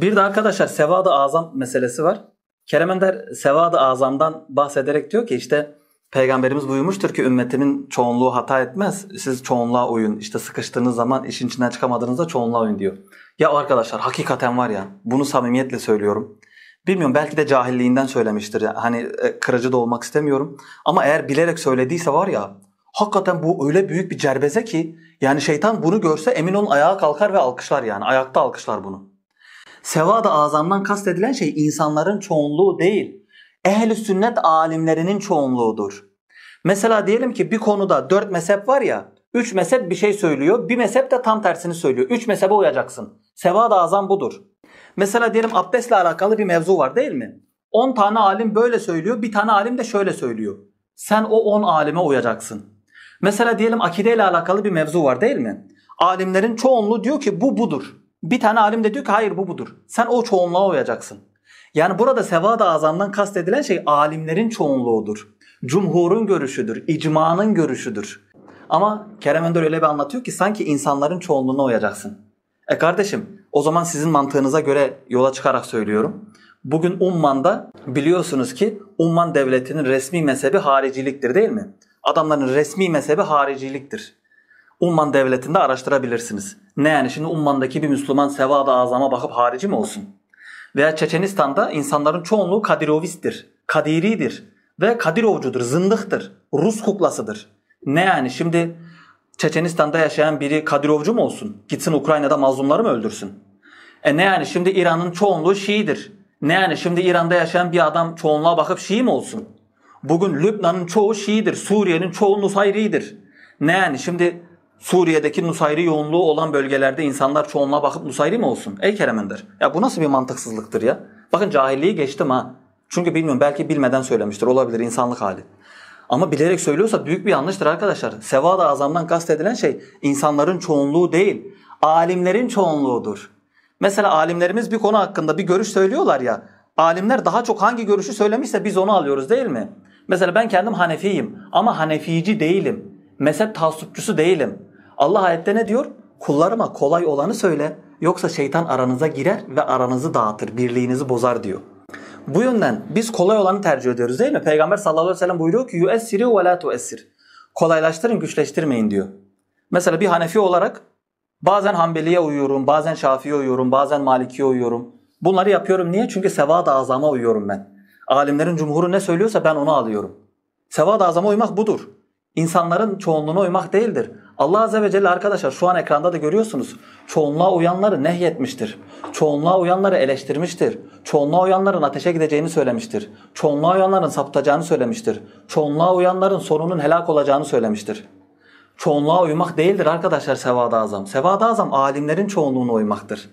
Bir de arkadaşlar Sevad'a Azam meselesi var. Kerem Ender sevad Azam'dan bahsederek diyor ki işte Peygamberimiz buyurmuştur ki ümmetimin çoğunluğu hata etmez. Siz çoğunluğa uyun. İşte sıkıştığınız zaman işin içinden çıkamadığınızda çoğunluğa uyun diyor. Ya arkadaşlar hakikaten var ya bunu samimiyetle söylüyorum. Bilmiyorum belki de cahilliğinden söylemiştir. Yani hani e, kırıcı da olmak istemiyorum. Ama eğer bilerek söylediyse var ya hakikaten bu öyle büyük bir cerbeze ki yani şeytan bunu görse emin olun ayağa kalkar ve alkışlar yani. Ayakta alkışlar bunu. Sevada azamdan kastedilen şey insanların çoğunluğu değil. Ehli sünnet alimlerinin çoğunluğudur. Mesela diyelim ki bir konuda dört mezhep var ya, üç mezhep bir şey söylüyor, bir mezhep de tam tersini söylüyor. Üç mezhebe uyacaksın. Sevada azam budur. Mesela diyelim abdestle alakalı bir mevzu var değil mi? 10 tane alim böyle söylüyor, bir tane alim de şöyle söylüyor. Sen o 10 alime uyacaksın. Mesela diyelim akideyle alakalı bir mevzu var değil mi? Alimlerin çoğunluğu diyor ki bu budur. Bir tane alim de diyor ki hayır bu budur. Sen o çoğunluğa uyacaksın. Yani burada sevada azamdan kastedilen şey alimlerin çoğunluğudur. Cumhurun görüşüdür, icmanın görüşüdür. Ama Kerem Önder öyle bir anlatıyor ki sanki insanların çoğunluğuna uyacaksın. E kardeşim o zaman sizin mantığınıza göre yola çıkarak söylüyorum. Bugün Umman'da biliyorsunuz ki Umman devletinin resmi mezhebi hariciliktir değil mi? Adamların resmi mezhebi hariciliktir. Umman devletinde araştırabilirsiniz. Ne yani şimdi Umman'daki bir Müslüman sevada azama bakıp harici mi olsun? Veya Çeçenistan'da insanların çoğunluğu Kadirovistir, Kadiri'dir ve Kadirovcudur, zındıktır, Rus kuklasıdır. Ne yani şimdi Çeçenistan'da yaşayan biri Kadirovcu mu olsun? Gitsin Ukrayna'da mazlumları mı öldürsün? E ne yani şimdi İran'ın çoğunluğu Şii'dir. Ne yani şimdi İran'da yaşayan bir adam çoğunluğa bakıp Şii mi olsun? Bugün Lübnan'ın çoğu Şii'dir. Suriye'nin çoğunluğu Nusayri'dir. Ne yani şimdi Suriye'deki Nusayri yoğunluğu olan bölgelerde insanlar çoğunluğa bakıp Nusayri mi olsun? Ey Keremendir. Ya bu nasıl bir mantıksızlıktır ya? Bakın cahilliği geçtim ha. Çünkü bilmiyorum belki bilmeden söylemiştir. Olabilir insanlık hali. Ama bilerek söylüyorsa büyük bir yanlıştır arkadaşlar. Sevada azamdan kastedilen şey insanların çoğunluğu değil. Alimlerin çoğunluğudur. Mesela alimlerimiz bir konu hakkında bir görüş söylüyorlar ya. Alimler daha çok hangi görüşü söylemişse biz onu alıyoruz değil mi? Mesela ben kendim Hanefiyim ama Hanefici değilim. Mezhep taassupçusu değilim. Allah ayette ne diyor? Kullarıma kolay olanı söyle yoksa şeytan aranıza girer ve aranızı dağıtır, birliğinizi bozar diyor. Bu yönden biz kolay olanı tercih ediyoruz değil mi? Peygamber sallallahu aleyhi ve sellem buyuruyor ki yüessiri ve la tuessir. Kolaylaştırın, güçleştirmeyin diyor. Mesela bir Hanefi olarak bazen Hanbeli'ye uyuyorum, bazen Şafii'ye uyuyorum, bazen Maliki'ye uyuyorum. Bunları yapıyorum niye? Çünkü sevad-ı azama uyuyorum ben. Alimlerin cumhuru ne söylüyorsa ben onu alıyorum. Sevad-ı azama uymak budur. İnsanların çoğunluğuna uymak değildir. Allah Azze ve Celle arkadaşlar şu an ekranda da görüyorsunuz. Çoğunluğa uyanları nehyetmiştir. Çoğunluğa uyanları eleştirmiştir. Çoğunluğa uyanların ateşe gideceğini söylemiştir. Çoğunluğa uyanların saptacağını söylemiştir. Çoğunluğa uyanların sonunun helak olacağını söylemiştir. Çoğunluğa uymak değildir arkadaşlar sevada azam. Sevada azam alimlerin çoğunluğuna uymaktır.